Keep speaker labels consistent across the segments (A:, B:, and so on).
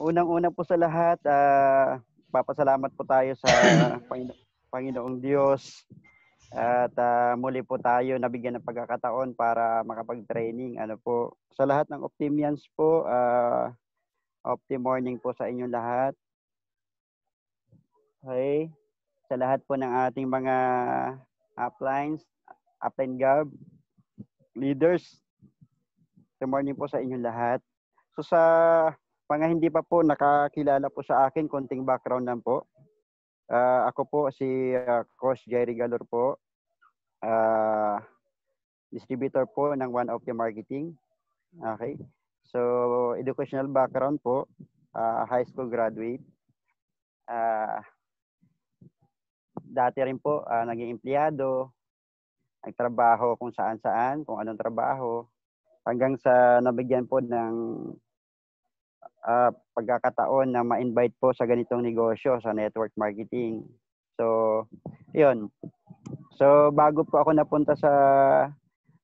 A: Unang-una po sa lahat, uh, papasalamat po tayo sa Panginoong Diyos at uh, muli po tayo nabigyan ng pagkakataon para makapag-training. Ano po, sa lahat ng Optimians po, uh, Opti morning po sa inyong lahat. Okay. Sa lahat po ng ating mga uplines, upline gab, leaders, good morning po sa inyong lahat. So sa pang hindi pa po nakakilala po sa akin, konting background lang po. Uh, ako po si uh, Coach Jerry Galor po. Uh, distributor po ng One of the Marketing. Okay. So, educational background po. Uh, high school graduate. Uh, dati rin po, uh, naging empleyado. Nagtrabaho kung saan-saan, kung anong trabaho. Hanggang sa nabigyan po ng uh, pagkakataon na ma-invite po sa ganitong negosyo sa network marketing. So, yun. So, bago po ako napunta sa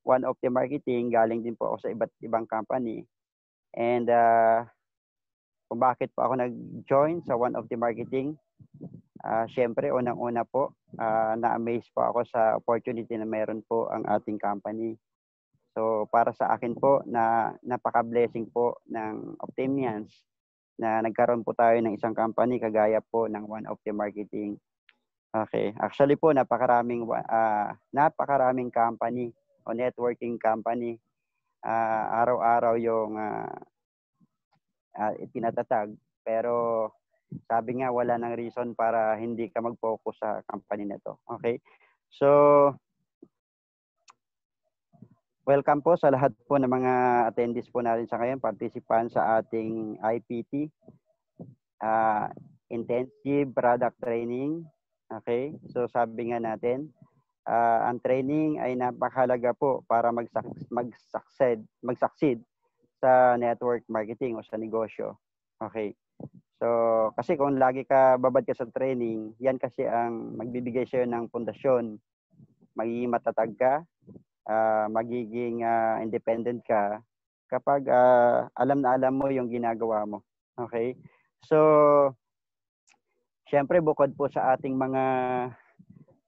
A: One of the Marketing, galing din po ako sa iba't ibang company. And uh, kung bakit po ako nag-join sa One of the Marketing, uh, syempre, unang-una po, uh, na-amaze po ako sa opportunity na meron po ang ating company. So para sa akin po na napaka-blessing po ng Optimians na nagkaroon po tayo ng isang company kagaya po ng One Opti Marketing. Okay, actually po napakaraming uh, napakaraming company o networking company uh, araw-araw yung uh, ah, uh, pinatatag pero sabi nga wala nang reason para hindi ka mag-focus sa company na to. Okay? So Welcome po sa lahat po ng mga attendees po natin sa ngayon, participants sa ating IPT, uh, ah, Intensive Product Training. Okay, so sabi nga natin, uh, ang training ay napakahalaga po para mag-succeed, mag-succeed sa network marketing o sa negosyo. Okay. So, kasi kung lagi ka babad ka sa training, yan kasi ang magbibigay sa'yo ng pundasyon. Magiging matatag ka, uh, magiging uh, independent ka kapag uh, alam na alam mo yung ginagawa mo. Okay? So, syempre bukod po sa ating mga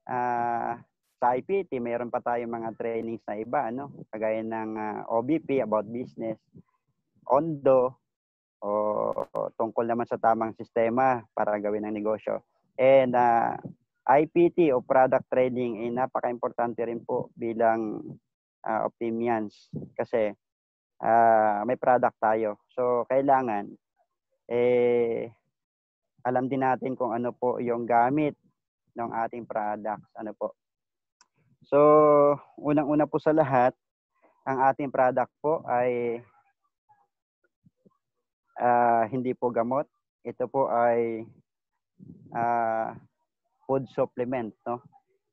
A: uh, sa e, IPT, mayroon pa tayong mga trainings na iba, no? Kagaya ng uh, OBP, about business, ONDO, o, o tungkol naman sa tamang sistema para gawin ang negosyo. And uh, IPT o product training ay eh, napaka-importante rin po bilang uh, ah, optimians kasi uh, may product tayo. So kailangan eh alam din natin kung ano po yung gamit ng ating products, ano po. So unang-una po sa lahat, ang ating product po ay uh, hindi po gamot. Ito po ay uh, food supplement. No?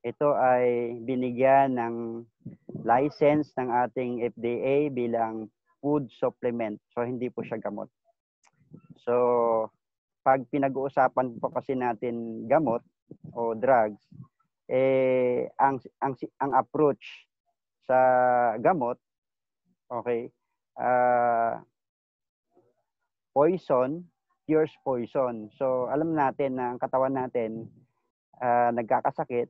A: Ito ay binigyan ng license ng ating FDA bilang food supplement. So, hindi po siya gamot. So, pag pinag-uusapan po kasi natin gamot o drugs, eh, ang, ang, ang approach sa gamot, okay, uh, poison cures poison. So, alam natin na ang katawan natin uh, nagkakasakit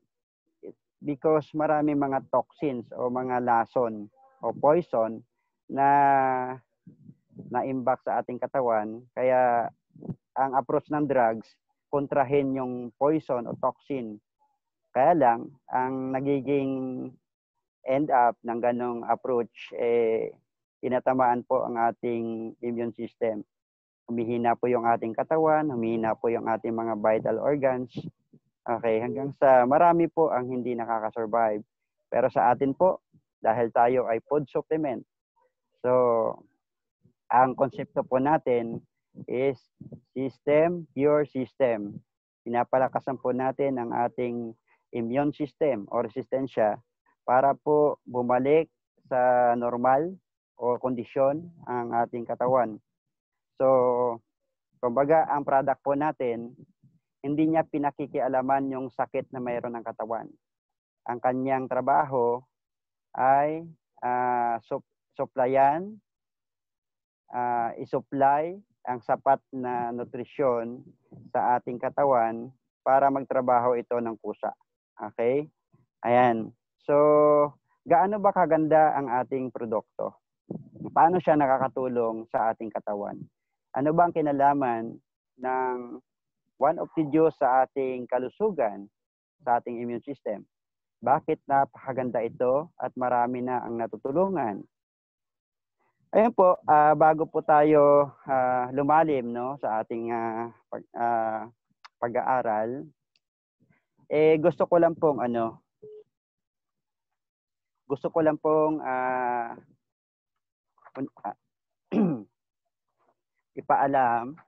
A: because marami mga toxins o mga lason o poison na na-imbak sa ating katawan. Kaya ang approach ng drugs, kontrahin yung poison o toxin. Kaya lang, ang nagiging end up ng ganong approach, eh, inatamaan po ang ating immune system. Humihina po yung ating katawan, humihina po yung ating mga vital organs, Okay, hanggang sa marami po ang hindi nakaka-survive. Pero sa atin po, dahil tayo ay food supplement. So, ang konsepto po natin is system, your system. Pinapalakasan po natin ang ating immune system or resistensya para po bumalik sa normal o kondisyon ang ating katawan. So, kumbaga, ang product po natin hindi niya pinakikialaman yung sakit na mayroon ng katawan. Ang kanyang trabaho ay uh, sup- suplayan, uh, ah, isupply ang sapat na nutrisyon sa ating katawan para magtrabaho ito ng kusa. Okay? Ayan. So, gaano ba kaganda ang ating produkto? Paano siya nakakatulong sa ating katawan? Ano ba ang kinalaman ng one of the Diyos sa ating kalusugan, sa ating immune system. Bakit napakaganda ito at marami na ang natutulungan? Ayun po, uh, bago po tayo uh, lumalim no sa ating uh, pag, uh, pag-aaral, eh gusto ko lang pong ano gusto ko lang pong uh, un- uh, ipaalam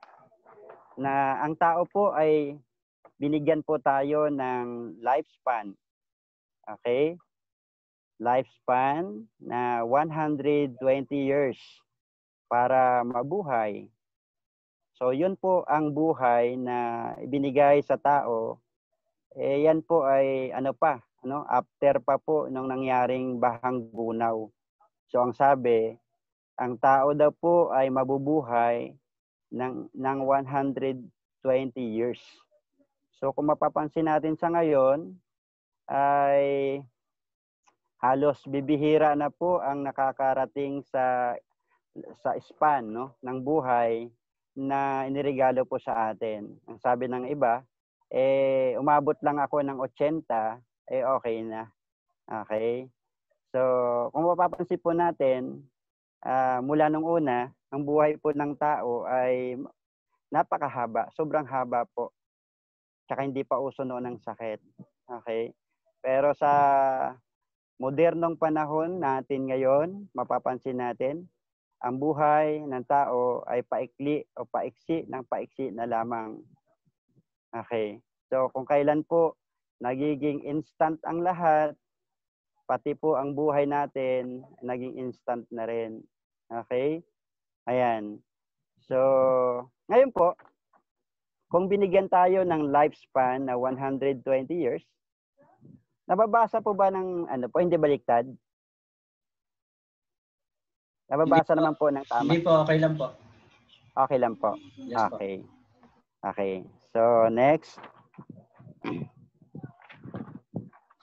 A: na ang tao po ay binigyan po tayo ng lifespan. Okay? Lifespan na 120 years para mabuhay. So yun po ang buhay na ibinigay sa tao. Eh, yan po ay ano pa, ano, after pa po nung nangyaring bahang gunaw. So ang sabi, ang tao daw po ay mabubuhay ng, ng 120 years. So kung mapapansin natin sa ngayon, ay halos bibihira na po ang nakakarating sa sa span no ng buhay na iniregalo po sa atin. Ang sabi ng iba, eh umabot lang ako ng 80, eh okay na. Okay? So, kung mapapansin po natin, uh, mula nung una, ang buhay po ng tao ay napakahaba, sobrang haba po. Tsaka hindi pa uso noon ang sakit. Okay? Pero sa modernong panahon natin ngayon, mapapansin natin, ang buhay ng tao ay paikli o paiksi ng paiksi na lamang. Okay. So kung kailan po nagiging instant ang lahat, pati po ang buhay natin naging instant na rin. Okay? Ayan. So, ngayon po, kung binigyan tayo ng lifespan na 120 years, nababasa po ba ng ano po, hindi baliktad? Nababasa hindi naman po, po ng tama? Hindi po, okay lang po. Okay lang po. Yes, okay. Po. Okay. So, next.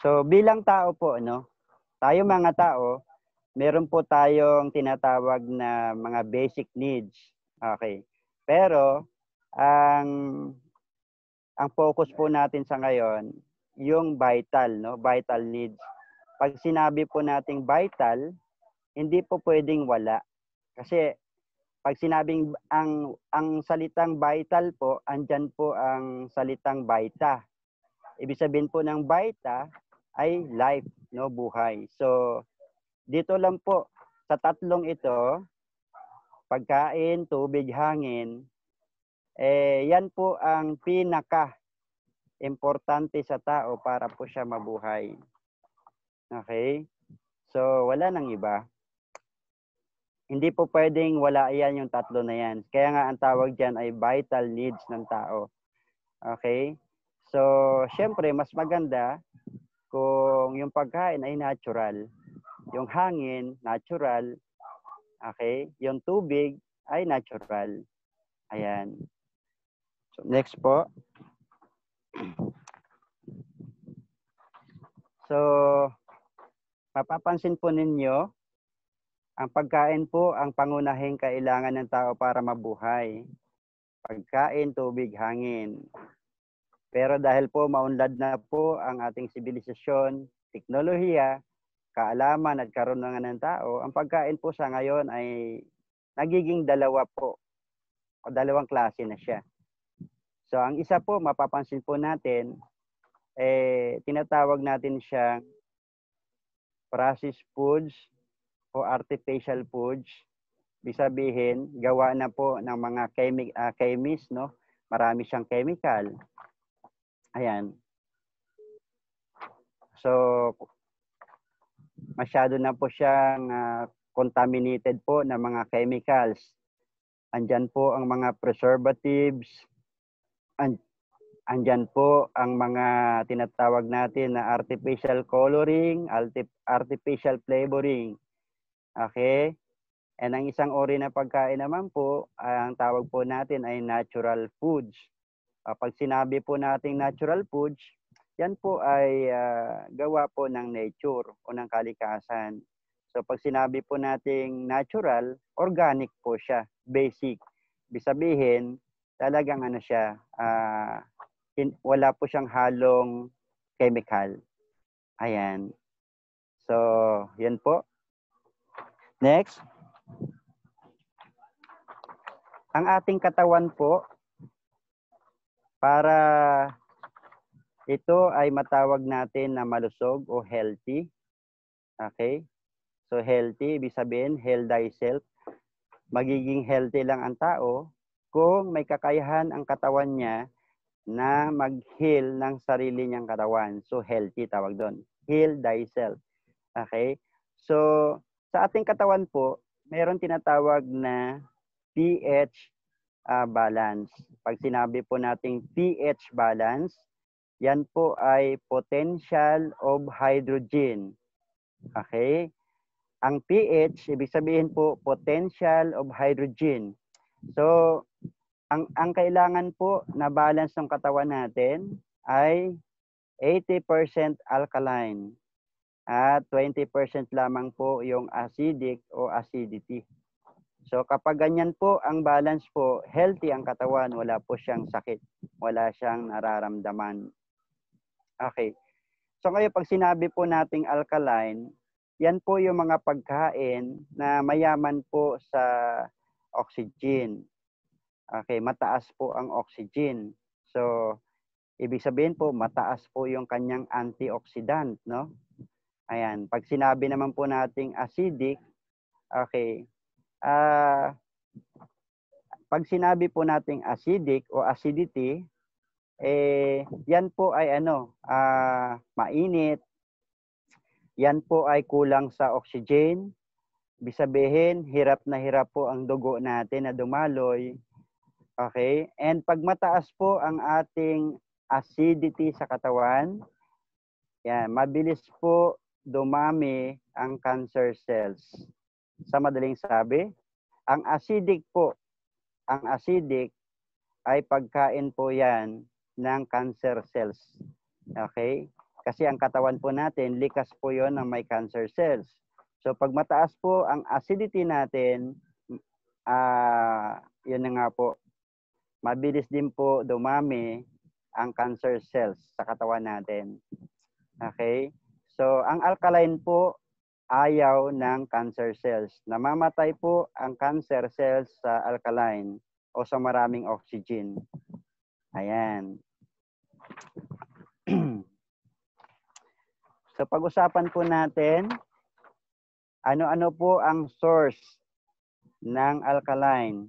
A: So, bilang tao po, no? Tayo mga tao, meron po tayong tinatawag na mga basic needs. Okay. Pero ang ang focus po natin sa ngayon yung vital, no? Vital needs. Pag sinabi po nating vital, hindi po pwedeng wala. Kasi pag sinabing ang ang salitang vital po, andyan po ang salitang baita. Ibig sabihin po ng baita ay life, no, buhay. So dito lang po, sa tatlong ito, pagkain, tubig, hangin, eh, yan po ang pinaka importante sa tao para po siya mabuhay. Okay? So, wala nang iba. Hindi po pwedeng wala yan yung tatlo na yan. Kaya nga ang tawag dyan ay vital needs ng tao. Okay? So, syempre, mas maganda kung yung pagkain ay natural. Yung hangin, natural. Okay? Yung tubig ay natural. Ayan. So, next po. So, mapapansin po ninyo, ang pagkain po ang pangunahing kailangan ng tao para mabuhay. Pagkain, tubig, hangin. Pero dahil po maunlad na po ang ating sibilisasyon, teknolohiya, kaalaman at karunungan ng tao, ang pagkain po sa ngayon ay nagiging dalawa po o dalawang klase na siya. So ang isa po mapapansin po natin eh tinatawag natin siyang processed foods o artificial foods. Ibig sabihin, gawa na po ng mga chemi- uh, chemist, no? Marami siyang chemical. Ayan. So, masyado na po siyang uh, contaminated po ng mga chemicals. Andyan po ang mga preservatives, and, andyan po ang mga tinatawag natin na artificial coloring, artificial flavoring. Okay? And ang isang ori na pagkain naman po, ang tawag po natin ay natural foods. Ah, pag sinabi po nating natural foods, yan po ay uh, gawa po ng nature o ng kalikasan. So pag sinabi po nating natural, organic po siya, basic. Ibig sabihin, talagang ano siya, uh, ah, in, wala po siyang halong chemical. Ayan. So, yan po. Next. Ang ating katawan po, para ito ay matawag natin na malusog o healthy. Okay? So healthy, ibig sabihin, heal thyself. Magiging healthy lang ang tao kung may kakayahan ang katawan niya na mag-heal ng sarili niyang katawan. So healthy tawag doon. Heal thyself. Okay? So sa ating katawan po, mayroon tinatawag na pH uh, ah, balance. Pag sinabi po nating pH balance, yan po ay potential of hydrogen. Okay? Ang pH, ibig sabihin po, potential of hydrogen. So, ang, ang kailangan po na balance ng katawan natin ay 80% alkaline at 20% lamang po yung acidic o acidity. So kapag ganyan po ang balance po, healthy ang katawan, wala po siyang sakit, wala siyang nararamdaman. Okay. So ngayon, pag sinabi po nating alkaline, yan po yung mga pagkain na mayaman po sa oxygen. Okay, mataas po ang oxygen. So, ibig sabihin po, mataas po yung kanyang antioxidant, no? Ayan, pag sinabi naman po nating acidic, okay, ah, uh, pag sinabi po nating acidic o acidity, eh yan po ay ano, uh, mainit. Yan po ay kulang sa oxygen. Bisabihin, hirap na hirap po ang dugo natin na dumaloy. Okay? And pag mataas po ang ating acidity sa katawan, yan, mabilis po dumami ang cancer cells. Sa madaling sabi, ang acidic po, ang acidic ay pagkain po yan ng cancer cells. Okay? Kasi ang katawan po natin, likas po yon ng may cancer cells. So pag mataas po ang acidity natin, uh, yun na nga po, mabilis din po dumami ang cancer cells sa katawan natin. Okay? So ang alkaline po, ayaw ng cancer cells. Namamatay po ang cancer cells sa alkaline o sa maraming oxygen. Ayan. so pag-usapan po natin, ano-ano po ang source ng alkaline.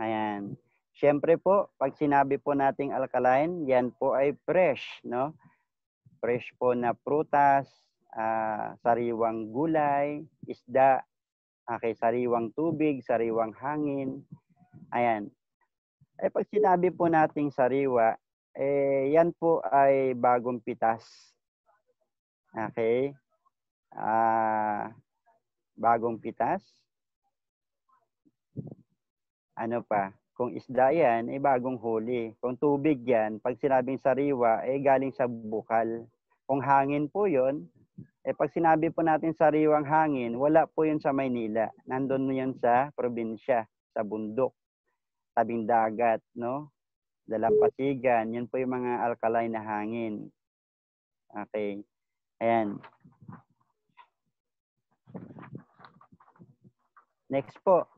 A: Ayan. Siyempre po, pag sinabi po nating alkaline, yan po ay fresh, no? Fresh po na prutas, uh, sariwang gulay, isda, okay, ah, sariwang tubig, sariwang hangin. Ayan. Ay eh, pag sinabi po nating sariwa, eh, yan po ay bagong pitas. Okay? Ah, bagong pitas. Ano pa? Kung isda yan, eh bagong huli. Kung tubig yan, pag sinabing sariwa, eh galing sa bukal. Kung hangin po yon, eh pag sinabi po natin sariwang hangin, wala po yun sa Maynila. Nandun yun sa probinsya, sa bundok, tabing dagat, no? dalampasigan, yan po yung mga alkaline na hangin. Okay. Ayan. Next po,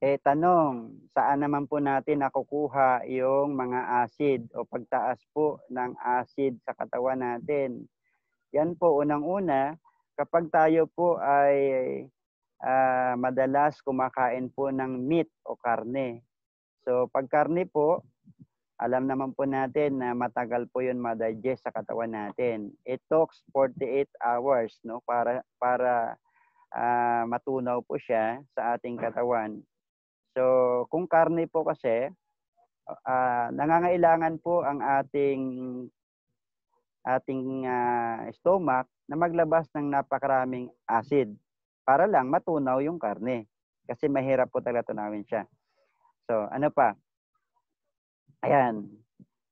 A: eh tanong, saan naman po natin nakukuha yung mga acid o pagtaas po ng acid sa katawan natin? Yan po, unang-una, kapag tayo po ay uh, madalas kumakain po ng meat o karne. So pag karne po, alam naman po natin na matagal po 'yun ma-digest sa katawan natin. It talks 48 hours no para para uh, matunaw po siya sa ating katawan. So, kung karne po kasi uh, nangangailangan po ang ating ating uh, stomach na maglabas ng napakaraming acid para lang matunaw yung karne kasi mahirap po talaga tunawin siya. So, ano pa? Ayan.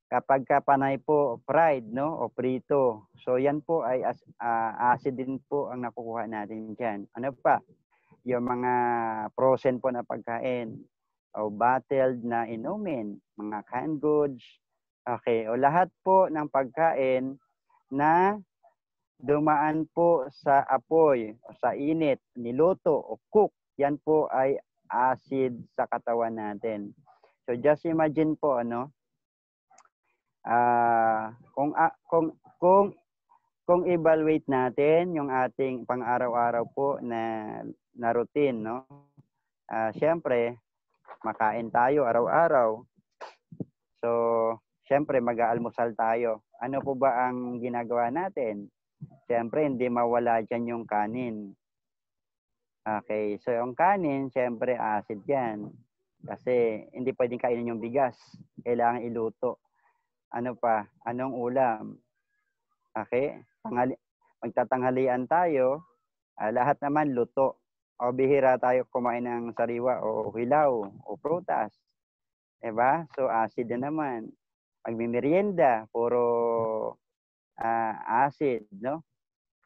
A: Kapag ka panay po fried no o prito. So yan po ay as, uh, acid din po ang nakukuha natin diyan. Ano pa? Yung mga frozen po na pagkain o bottled na inumin, mga canned goods. Okay, o lahat po ng pagkain na dumaan po sa apoy o sa init, niluto o cook, yan po ay acid sa katawan natin. So just imagine po ano uh, kung uh, kung kung kung evaluate natin yung ating pang-araw-araw po na na routine no. Uh, syempre makain tayo araw-araw. So syempre mag-aalmusal tayo. Ano po ba ang ginagawa natin? Syempre hindi mawala diyan yung kanin. Okay, so yung kanin syempre acid 'yan. Kasi hindi pwedeng kainin yung bigas. Kailangan iluto. Ano pa? Anong ulam? Okay? Tanghali, magtatanghalian tayo. Uh, lahat naman luto. O bihira tayo kumain ng sariwa o hilaw o prutas. Diba? So acid na naman. Pagmimerienda, puro uh, acid, no?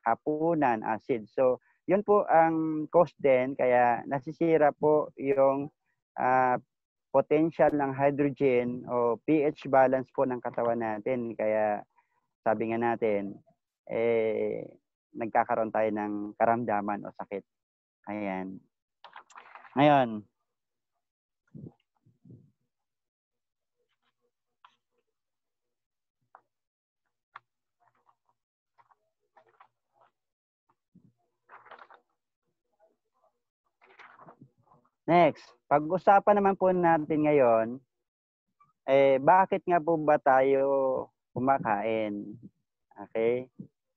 A: Hapunan, acid. So, yun po ang cause din kaya nasisira po yung uh, potential ng hydrogen o pH balance po ng katawan natin. Kaya sabi nga natin, eh, nagkakaroon tayo ng karamdaman o sakit. Ayan. Ngayon, Next. Pag-usapan naman po natin ngayon, eh, bakit nga po ba tayo kumakain? Okay?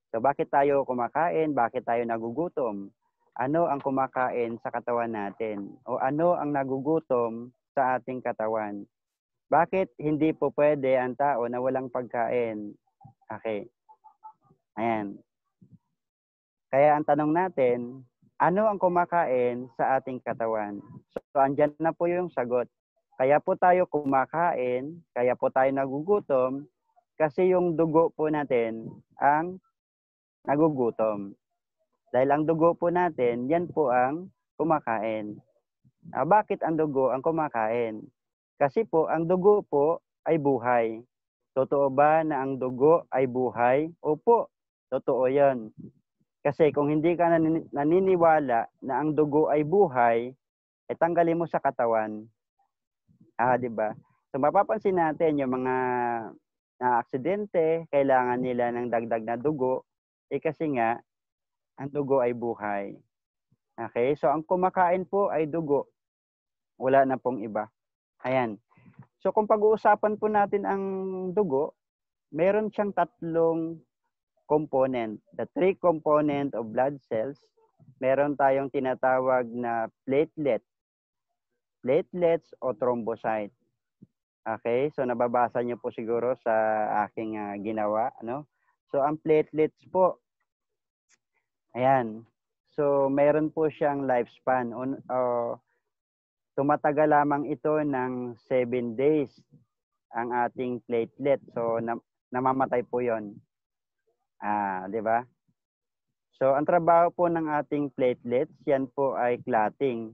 A: So bakit tayo kumakain? Bakit tayo nagugutom? Ano ang kumakain sa katawan natin? O ano ang nagugutom sa ating katawan? Bakit hindi po pwede ang tao na walang pagkain? Okay. Ayan. Kaya ang tanong natin, ano ang kumakain sa ating katawan? So, andyan na po yung sagot. Kaya po tayo kumakain, kaya po tayo nagugutom, kasi yung dugo po natin ang nagugutom. Dahil ang dugo po natin, yan po ang kumakain. Ah, bakit ang dugo ang kumakain? Kasi po, ang dugo po ay buhay. Totoo ba na ang dugo ay buhay? Opo, totoo yan. Kasi kung hindi ka naniniwala na ang dugo ay buhay, eh tanggalin mo sa katawan. Ah, di ba? So mapapansin natin yung mga na ah, aksidente, kailangan nila ng dagdag na dugo, eh kasi nga, ang dugo ay buhay. Okay? So, ang kumakain po ay dugo. Wala na pong iba. Ayan. So, kung pag-uusapan po natin ang dugo, meron siyang tatlong component, the three component of blood cells, meron tayong tinatawag na platelet, platelets o thrombocyte. Okay, so nababasa niyo po siguro sa aking uh, ginawa, no? So ang platelets po ayan. So meron po siyang lifespan on uh, tumatagal lamang ito ng 7 days ang ating platelet. So na, namamatay po 'yon. Ah, di ba? So, ang trabaho po ng ating platelets, yan po ay clotting.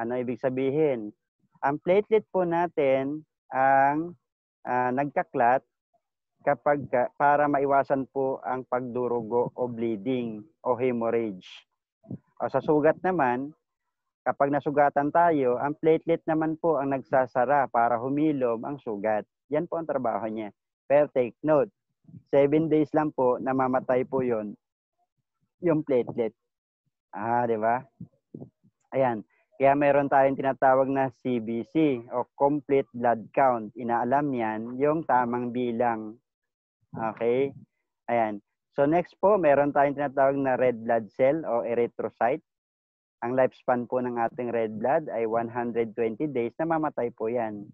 A: Ano ibig sabihin? Ang platelet po natin ang uh, ah, nagkaklat kapag ka, para maiwasan po ang pagdurugo o bleeding o hemorrhage. O sa sugat naman, kapag nasugatan tayo, ang platelet naman po ang nagsasara para humilom ang sugat. Yan po ang trabaho niya. Pero take note, 7 days lang po, namamatay po yon yung platelet. Ah, di ba? Ayan. Kaya meron tayong tinatawag na CBC o complete blood count. Inaalam yan yung tamang bilang. Okay? Ayan. So next po, meron tayong tinatawag na red blood cell o erythrocyte. Ang lifespan po ng ating red blood ay 120 days. na mamatay po yan.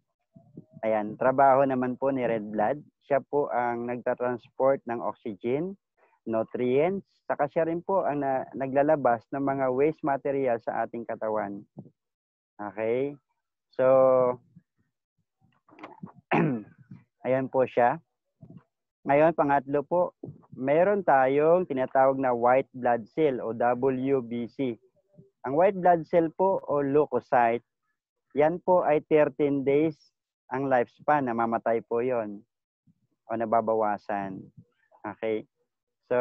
A: Ayan. Trabaho naman po ni red blood siya po ang nagtatransport ng oxygen, nutrients, saka siya rin po ang na, naglalabas ng mga waste material sa ating katawan. Okay? So, ayan po siya. Ngayon, pangatlo po, meron tayong tinatawag na white blood cell o WBC. Ang white blood cell po o leukocyte, yan po ay 13 days ang lifespan, namamatay po yon o nababawasan. Okay? So,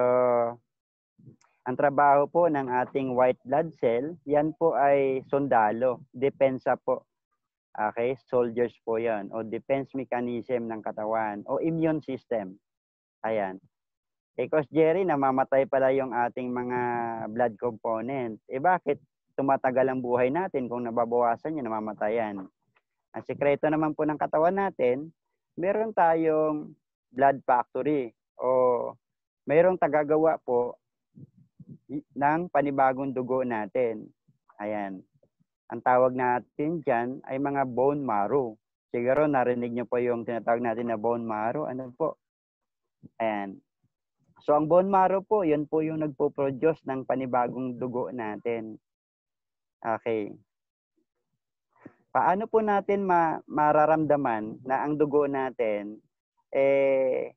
A: ang trabaho po ng ating white blood cell, yan po ay sundalo, depensa po. Okay? Soldiers po yan. O defense mechanism ng katawan. O immune system. Ayan. Eh, Because Jerry, namamatay pala yung ating mga blood component. Eh bakit tumatagal ang buhay natin kung nababawasan yung namamatayan? Ang sikreto naman po ng katawan natin, meron tayong blood factory o mayroong tagagawa po ng panibagong dugo natin. Ayan. Ang tawag natin dyan ay mga bone marrow. Siguro narinig nyo po yung tinatawag natin na bone marrow. Ano po? Ayan. So ang bone marrow po, yun po yung nagpo-produce ng panibagong dugo natin. Okay. Paano po natin ma- mararamdaman na ang dugo natin eh,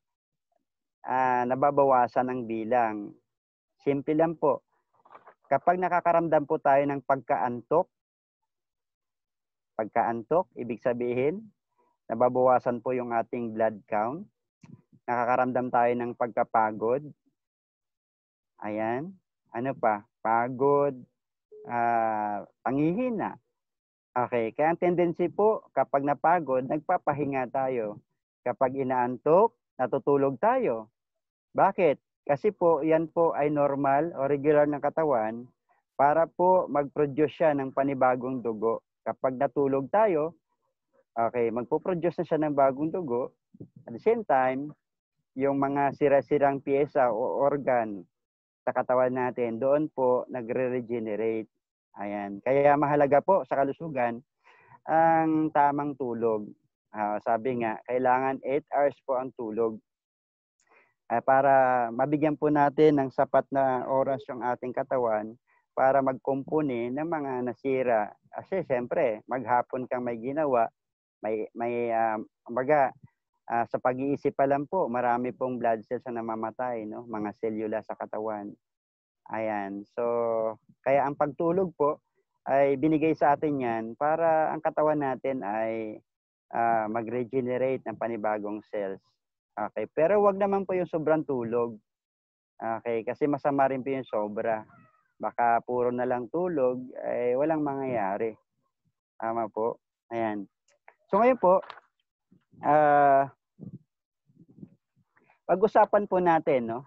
A: ah, nababawasan ang bilang. Simple lang po. Kapag nakakaramdam po tayo ng pagkaantok, pagkaantok, ibig sabihin, nababawasan po yung ating blood count. Nakakaramdam tayo ng pagkapagod. Ayan. Ano pa? Pagod, uh, ah, pangihina. Okay, kaya ang tendency po, kapag napagod, nagpapahinga tayo. Kapag inaantok, natutulog tayo. Bakit? Kasi po, yan po ay normal o regular ng katawan para po mag-produce siya ng panibagong dugo. Kapag natulog tayo, okay, magpo-produce na siya ng bagong dugo. At the same time, yung mga sira-sirang piyesa o organ sa katawan natin, doon po nagre-regenerate. Ayan. Kaya mahalaga po sa kalusugan ang tamang tulog. Uh, sabi nga, kailangan 8 hours po ang tulog uh, para mabigyan po natin ng sapat na oras yung ating katawan para magkumpuni ng mga nasira. Kasi siyempre, maghapon kang may ginawa, may, may uh, ah, baga, uh, sa pag-iisip pa lang po, marami pong blood cells na namamatay, no? mga selula sa katawan. Ayan. So, kaya ang pagtulog po ay binigay sa atin yan para ang katawan natin ay uh, mag-regenerate ng panibagong cells. Okay, pero wag naman po yung sobrang tulog. Okay, kasi masama rin po yung sobra. Baka puro na lang tulog, eh walang mangyayari. Tama po. Ayan. So ngayon po, uh, pag-usapan po natin, no?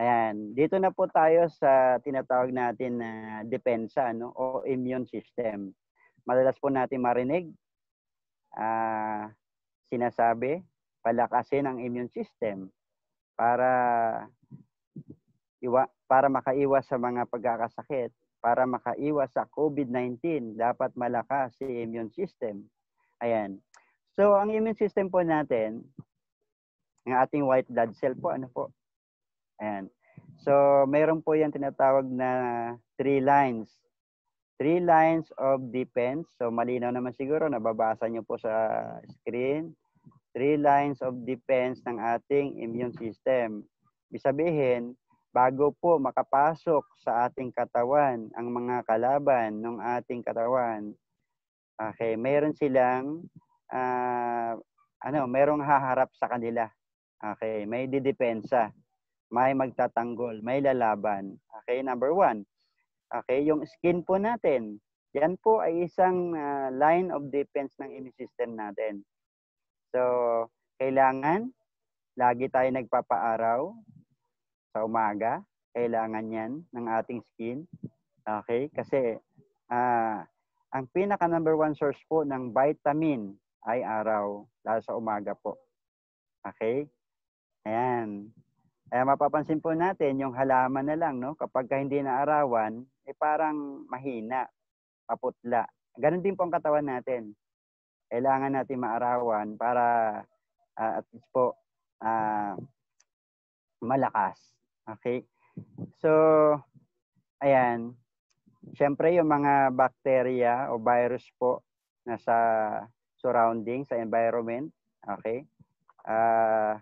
A: Ayan, dito na po tayo sa tinatawag natin na depensa no? o immune system. Madalas po natin marinig uh, sinasabi, palakasin ang immune system para iwa, para makaiwas sa mga pagkakasakit, para makaiwas sa COVID-19, dapat malakas si immune system. Ayan. So, ang immune system po natin, ng ating white blood cell po, ano po? Ayan. So, mayroon po yan tinatawag na three lines Three lines of defense. So malinaw naman siguro, nababasa nyo po sa screen. Three lines of defense ng ating immune system. Ibig bago po makapasok sa ating katawan ang mga kalaban ng ating katawan, okay, meron silang uh, ano, merong haharap sa kanila. Okay, may didepensa, may magtatanggol, may lalaban. Okay, number one. Okay, yung skin po natin, yan po ay isang uh, line of defense ng immune system natin. So, kailangan lagi tayo nagpapaaraw sa umaga. Kailangan yan ng ating skin. Okay? Kasi uh, ang pinaka number one source po ng vitamin ay araw, lalo sa umaga po. Okay? Ayan. Eh, mapapansin po natin yung halaman na lang, no? Kapag hindi na arawan, eh parang mahina, paputla. Ganon din po ang katawan natin. Kailangan natin maarawan para uh, at least po uh, malakas. Okay? So, ayan. Siyempre, yung mga bacteria o virus po na sa surrounding, sa environment, okay? Uh,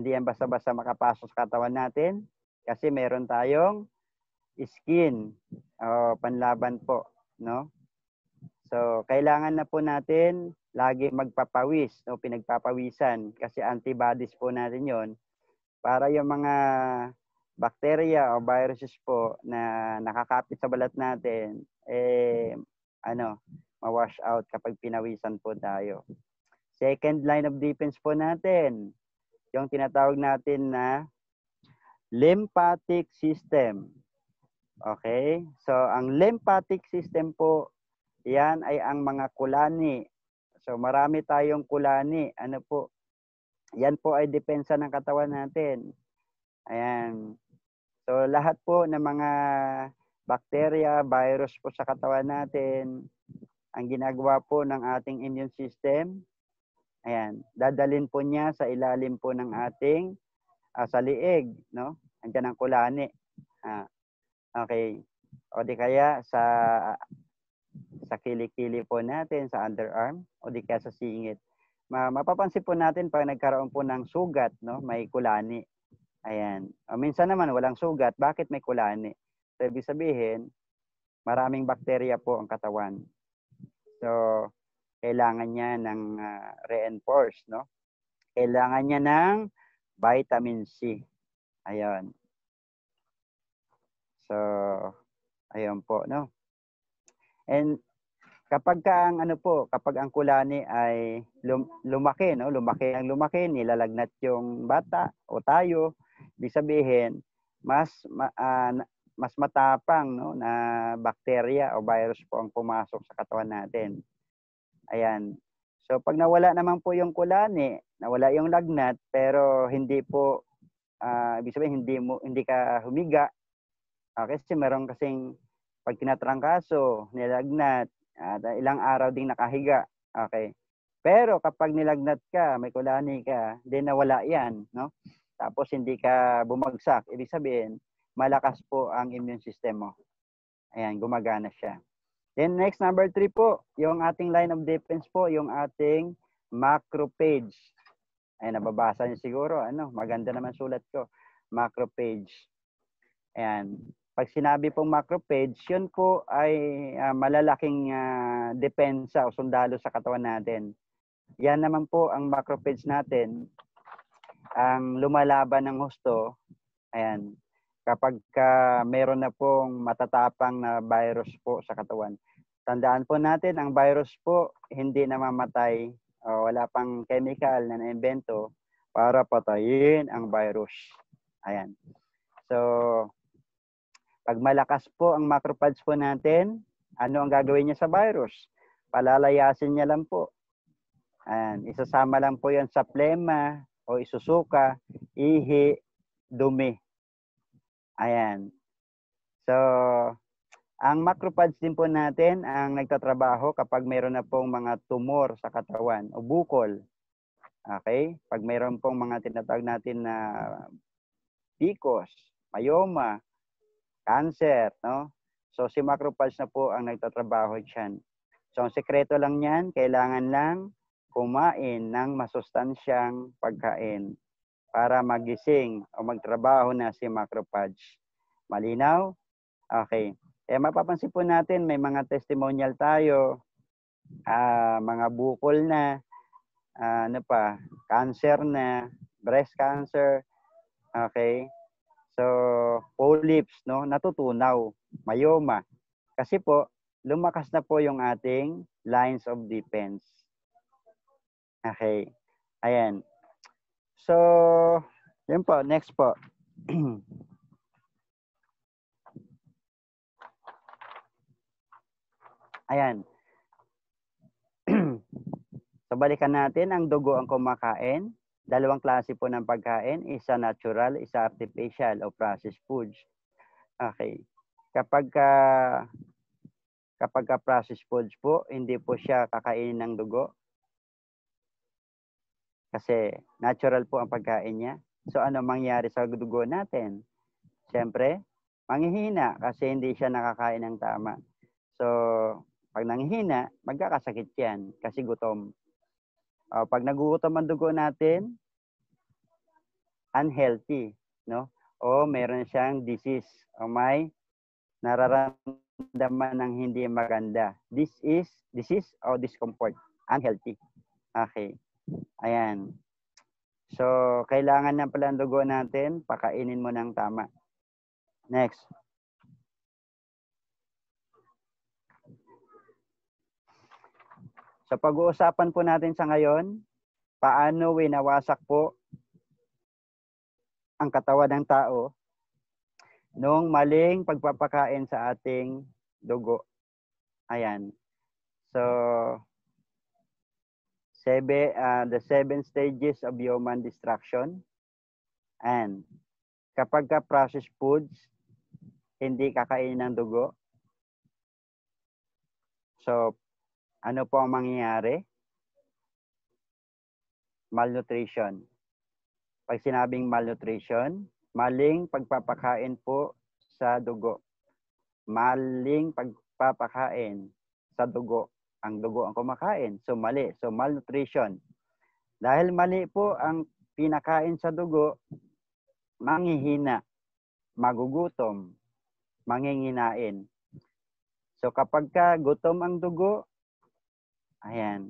A: hindi yan basta-basta makapasok sa katawan natin kasi meron tayong skin o panlaban po, no? So, kailangan na po natin lagi magpapawis, no? pinagpapawisan kasi antibodies po natin 'yon para yung mga bacteria o viruses po na nakakapit sa balat natin eh ano, ma-wash out kapag pinawisan po tayo. Second line of defense po natin, yung tinatawag natin na lymphatic system. Okay? So, ang lymphatic system po, yan ay ang mga kulani. So, marami tayong kulani. Ano po? Yan po ay depensa ng katawan natin. Ayan. So, lahat po ng mga bacteria, virus po sa katawan natin, ang ginagawa po ng ating immune system, Ayan, dadalin po niya sa ilalim po ng hmm. ating uh, sa no? Andiyan ang kulani. Ah, okay. O di kaya sa sa kilikili -kili po natin, sa underarm, o di kaya sa singit. Ma mapapansin po natin pag nagkaroon po ng sugat, no? May kulani. Ayan. O minsan naman walang sugat, bakit may kulani? So, ibig sabihin, maraming bakterya po ang katawan. So, kailangan niya ng uh, reinforce, no? Kailangan niya ng vitamin C. Ayun. So, ayun po, no? And kapag ka ang ano po, kapag ang kulani ay lum, lumaki, no? Lumaki ang lumaki, nilalagnat yung bata o tayo, ibig sabihin, mas ma, uh, mas matapang no na bacteria o virus po ang pumasok sa katawan natin. Ayan. So pag nawala naman po yung kulani, nawala yung lagnat, pero hindi po, uh, ibig sabihin, hindi, mo, hindi ka humiga. Uh, kasi meron kasing pag tinatrangkaso, nilagnat, uh, ilang araw ding nakahiga. Okay. Pero kapag nilagnat ka, may kulani ka, then nawala yan. No? Tapos hindi ka bumagsak. Ibig sabihin, malakas po ang immune system mo. Ayan, gumagana siya. And next, number three po, yung ating line of defense po, yung ating macro page. Ay, nababasa niyo siguro. Ano, maganda naman sulat ko. Macro page. Ayan. Pag sinabi pong macro page, yun po ay uh, malalaking uh, depensa o sundalo sa katawan natin. Yan naman po ang macro page natin. Ang lumalaban ng husto, ayan, kapag ka meron na pong matatapang na virus po sa katawan. Tandaan po natin, ang virus po hindi namamatay o ah, wala pang chemical na naimbento para patayin ang virus. Ayan. So, pag malakas po ang macrophages po natin, ano ang gagawin niya sa virus? Palalayasin niya lang po. Ayan. Isasama lang po yan sa plema o isusuka, ihi, dumi. Ayan. So, ang macrophages din po natin ang nagtatrabaho kapag mayroon na pong mga tumor sa katawan o bukol. Okay? Pag mayroon pong mga tinatawag natin na PCOS, myoma, cancer, no? So si macrophage na po ang nagtatrabaho diyan. So ang sekreto lang niyan, kailangan lang kumain ng masustansyang pagkain para magising o magtrabaho na si macrophage. Malinaw? Okay. Eh, mapapansin po natin, may mga testimonial tayo, uh, mga bukol na, uh, ano pa, cancer na, breast cancer, okay? So, polyps, no? natutunaw, mayoma. Kasi po, lumakas na po yung ating lines of defense. Okay. Ayan. So, yun po, next po. Ayan. so balikan natin, ang dugo ang kumakain. Dalawang klase po ng pagkain, isa natural, isa artificial o processed foods. Okay. Kapag ka, kapag ka processed foods po, hindi po siya kakainin ng dugo. Kasi natural po ang pagkain niya. So ano mangyari sa dugo natin? Siyempre, manghihina kasi hindi siya nakakain ng tama. So pag nanghihina, magkakasakit yan kasi gutom. Uh, pag nagugutom ang dugo natin, unhealthy, no? O meron siyang disease o may nararamdaman ng hindi maganda. This is disease o discomfort, unhealthy. Okay. Ayan. So, kailangan na pala ang dugo natin, pakainin mo ng tama. Next. Sa pag-uusapan po natin sa ngayon, paano winawasak po ang katawan ng tao nung maling pagpapakain sa ating dugo. Ayan. So, seven, uh, ah, the seven stages of human destruction. And kapag ka processed foods, hindi kakain ng dugo. So, ano po ang mangyayari? Malnutrition. Pag sinabing malnutrition, maling pagpapakain po sa dugo. Maling pagpapakain sa dugo. Ang dugo ang kumakain. So mali. So malnutrition. Dahil mali po ang pinakain sa dugo, manghihina, magugutom, manginginain. So kapag ka gutom ang dugo, Ayan.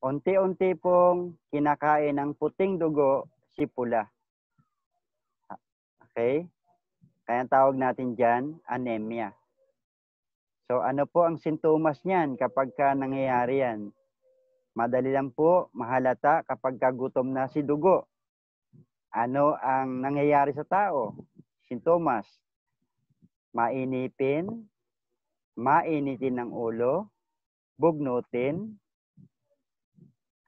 A: Unti-unti pong kinakain ng puting dugo si pula. Okay? Kaya tawag natin dyan, anemia. So ano po ang sintomas niyan kapag ka nangyayari yan? Madali lang po mahalata kapag kagutom na si dugo. Ano ang nangyayari sa tao? Sintomas. Mainipin, mainitin ng ulo, bugnutin.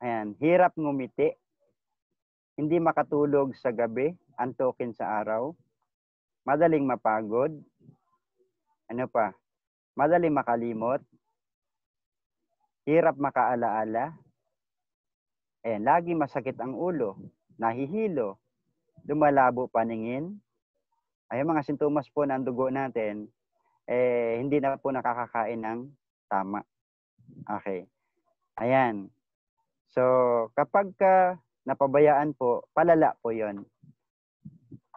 A: Ayan, hirap ngumiti. Hindi makatulog sa gabi, antokin sa araw. Madaling mapagod. Ano pa? Madaling makalimot. Hirap makaalaala. Ayan, lagi masakit ang ulo. Nahihilo. Dumalabo paningin. Ay mga sintomas po ng dugo natin, eh, hindi na po nakakakain ng tama. Okay. Ayan. So, kapag ka napabayaan po, palala po yon.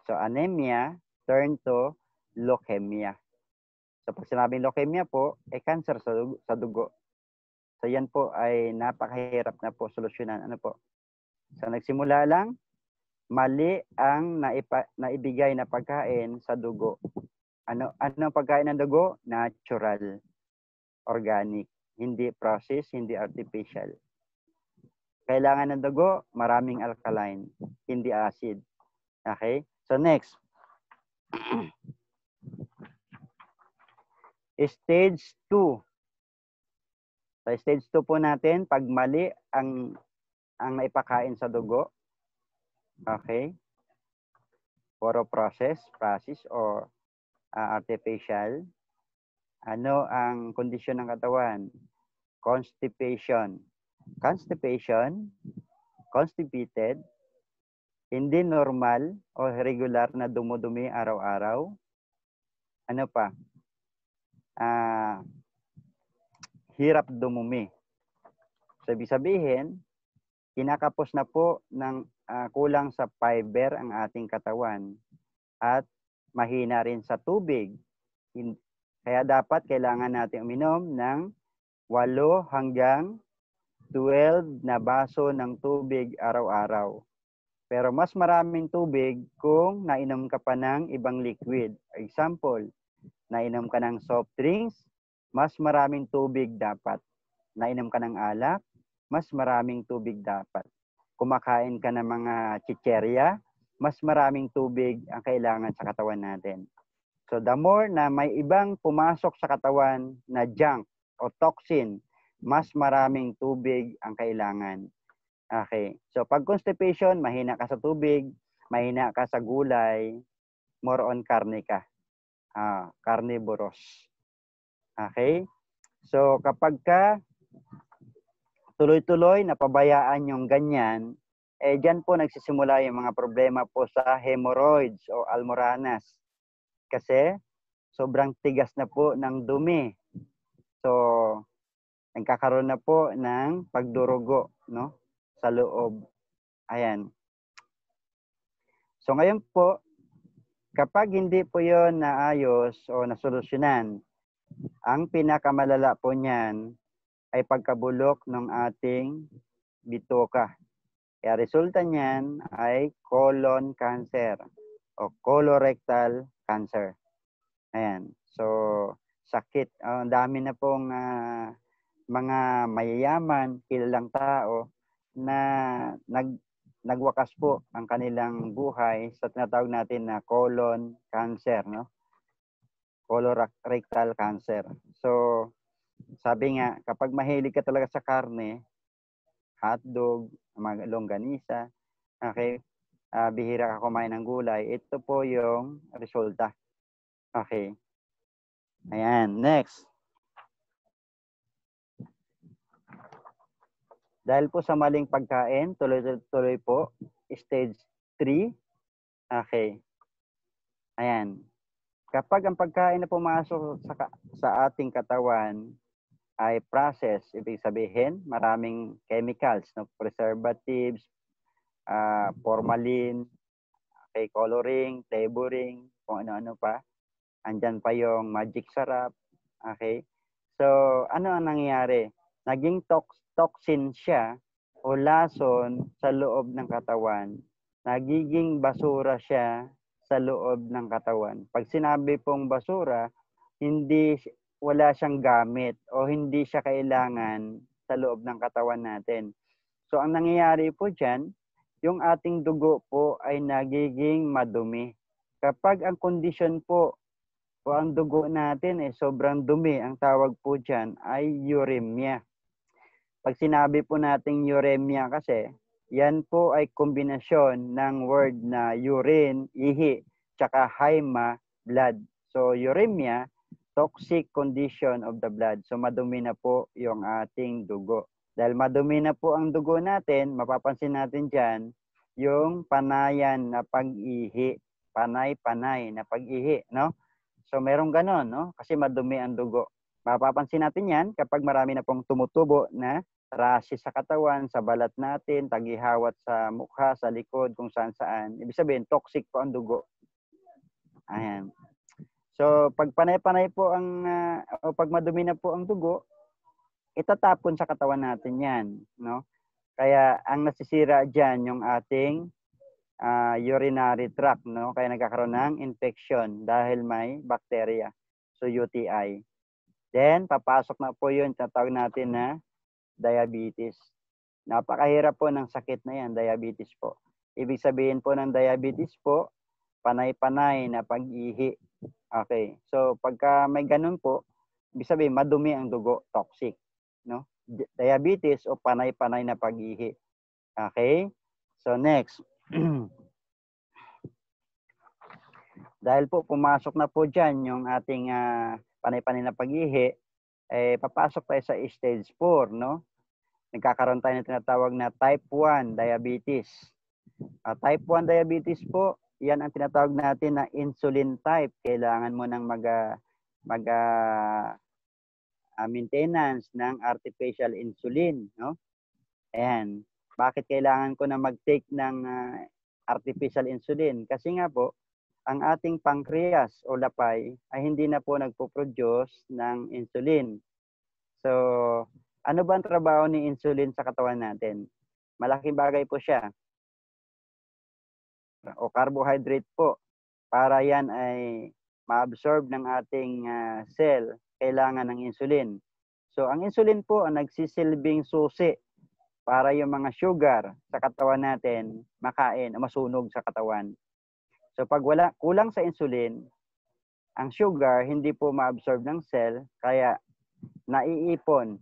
A: So, anemia turn to leukemia. So, pag sinabing leukemia po, eh cancer sa, dugo, sa dugo. So, yan po ay napakahirap na po solusyonan. Ano po? So, nagsimula lang, mali ang naipa, naibigay na pagkain sa dugo. Ano, ano ang pagkain ng dugo? Natural. Organic hindi process, hindi artificial. Kailangan ng dugo, maraming alkaline, hindi acid. Okay? So next. stage 2. Sa so, stage 2 po natin, pag mali ang ang naipakain sa dugo. Okay? Puro process, process or uh, ah, artificial. Ano ang kondisyon ng katawan? constipation. Constipation, constipated, hindi normal o regular na dumudumi araw-araw. Ano pa? Uh, hirap dumumi. Sabi sabihin, kinakapos na po ng uh, kulang sa fiber ang ating katawan at mahina rin sa tubig. Kaya dapat kailangan natin uminom ng walo hanggang 12 na baso ng tubig araw-araw. Pero mas maraming tubig kung nainom ka pa ng ibang liquid. Example, nainom ka ng soft drinks, mas maraming tubig dapat. Nainom ka ng alak, mas maraming tubig dapat. Kumakain ka ng mga chicherya, mas maraming tubig ang kailangan sa katawan natin. So the more na may ibang pumasok sa katawan na junk, o toxin, mas maraming tubig ang kailangan. Okay. So pag constipation, mahina ka sa tubig, mahina ka sa gulay, more on karne ka. Ah, carnivorous. Okay? So kapag ka tuloy-tuloy napabayaan yung ganyan, eh diyan po nagsisimula yung mga problema po sa hemorrhoids o almoranas. Kasi sobrang tigas na po ng dumi So, nagkakaroon na po ng pagdurugo no, sa loob. Ayan. So, ngayon po, kapag hindi po yon naayos o nasolusyonan, ang pinakamalala po niyan ay pagkabulok ng ating bituka. Kaya resulta niyan ay colon cancer o colorectal cancer. Ayan. So, sakit. Ah, ang uh, dami na pong uh, mga mayayaman, kilalang tao na nag nagwakas po ang kanilang buhay sa tinatawag natin na colon cancer, no? Colorectal cancer. So, sabi nga, kapag mahilig ka talaga sa karne, hotdog, mga longganisa, okay, uh, bihira ka kumain ng gulay, ito po yung resulta. Okay. Ayan, next. Dahil po sa maling pagkain, tuloy-tuloy po, stage 3. Okay. Ayan. Kapag ang pagkain na pumasok sa, sa ating katawan ay process, ibig sabihin maraming chemicals, no? preservatives, uh, formalin, okay, coloring, flavoring, kung ano-ano pa. Andyan pa yung magic sarap. Okay? So, ano ang nangyayari? Naging tox toxin siya o lason sa loob ng katawan. Nagiging basura siya sa loob ng katawan. Pag sinabi pong basura, hindi wala siyang gamit o hindi siya kailangan sa loob ng katawan natin. So ang nangyayari po diyan, yung ating dugo po ay nagiging madumi. Kapag ang kondisyon po o ang dugo natin eh sobrang dumi. Ang tawag po dyan ay uremia. Pag sinabi po nating uremia kasi, yan po ay kombinasyon ng word na urine, ihi, tsaka haima, blood. So uremia, toxic condition of the blood. So madumi na po yung ating dugo. Dahil madumi na po ang dugo natin, mapapansin natin dyan, yung panayan na pag-ihi. Panay-panay na pag-ihi, no? So merong ganon, no? Kasi madumi ang dugo. Mapapansin natin yan kapag marami na pong tumutubo na rashes sa katawan, sa balat natin, tagihawat sa mukha, sa likod, kung saan saan. Ibig sabihin, toxic po ang dugo. Ayan. So, pag panay-panay po ang, uh, o pag madumi na po ang dugo, itatapon sa katawan natin yan. No? Kaya ang nasisira dyan yung ating uh, urinary tract, no? Kaya nagkakaroon mm. ng infection dahil may bacteria. So UTI. Then papasok na po 'yun tatawag natin na diabetes. Napakahirap po ng sakit na 'yan, diabetes po. Ibig sabihin po ng diabetes po, panay-panay na pag-ihi. Okay. So pagka may ganun po, ibig sabihin madumi ang dugo, toxic, no? Diabetes o panay-panay na pag-ihi. Okay? So next, Dahil po pumasok na po dyan yung ating uh, panay-panay na pag-ihi, eh, papasok tayo sa stage 4, no? Nagkakaroon tayo ng tinatawag na type 1 diabetes. Uh, type 1 diabetes po, yan ang tinatawag natin na insulin type. Kailangan mo ng mag, ah, mag uh, maintenance ng artificial insulin, no? Ayan bakit kailangan ko na mag-take ng uh, artificial insulin? Kasi nga po, ang ating pancreas o lapay ay hindi na po nagpo-produce ng insulin. So, ano ba ang trabaho ni insulin sa katawan natin? Malaking bagay po siya. O carbohydrate po. Para yan ay ma-absorb ng ating uh, cell, kailangan ng insulin. So, ang insulin po ang nagsisilbing susi para yung mga sugar sa katawan natin makain o masunog sa katawan. So pag wala, kulang sa insulin, ang sugar hindi po maabsorb ng cell kaya naiipon,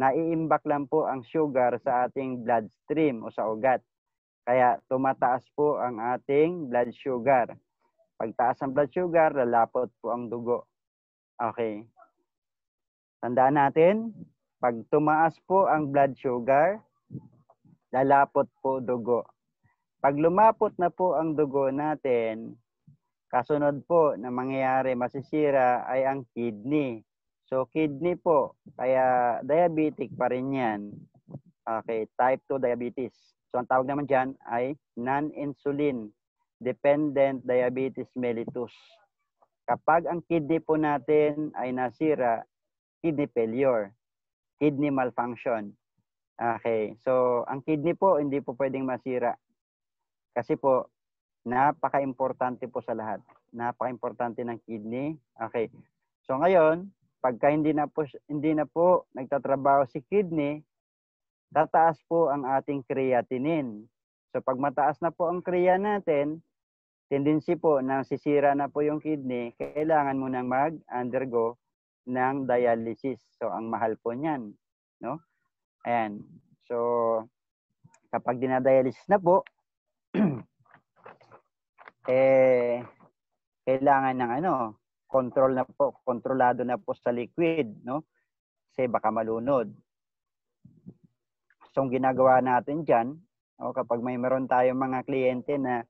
A: naiimbak lang po ang sugar sa ating bloodstream o sa ugat. Kaya tumataas po ang ating blood sugar. Pagtaas ang blood sugar, lalapot po ang dugo. Okay. Tandaan natin, pag tumaas po ang blood sugar, lalapot po dugo. Pag lumapot na po ang dugo natin, kasunod po na mangyayari masisira ay ang kidney. So kidney po, kaya diabetic pa rin yan. Okay, type 2 diabetes. So ang tawag naman dyan ay non-insulin dependent diabetes mellitus. Kapag ang kidney po natin ay nasira, kidney failure, kidney malfunction. Okay. So, ang kidney po, hindi po pwedeng masira. Kasi po, napaka-importante po sa lahat. Napaka-importante ng kidney. Okay. So, ngayon, pagka hindi na po, hindi na po nagtatrabaho si kidney, tataas po ang ating creatinine. So, pag mataas na po ang kriya natin, tendency po na sisira na po yung kidney, kailangan mo nang mag-undergo ng dialysis. So, ang mahal po niyan. No? Ayan. So, kapag dinadialysis na po, eh, kailangan ng ano, control na po, kontrolado na po sa liquid, no? Kasi baka malunod. So, ang ginagawa natin dyan, o kapag may meron tayong mga kliyente na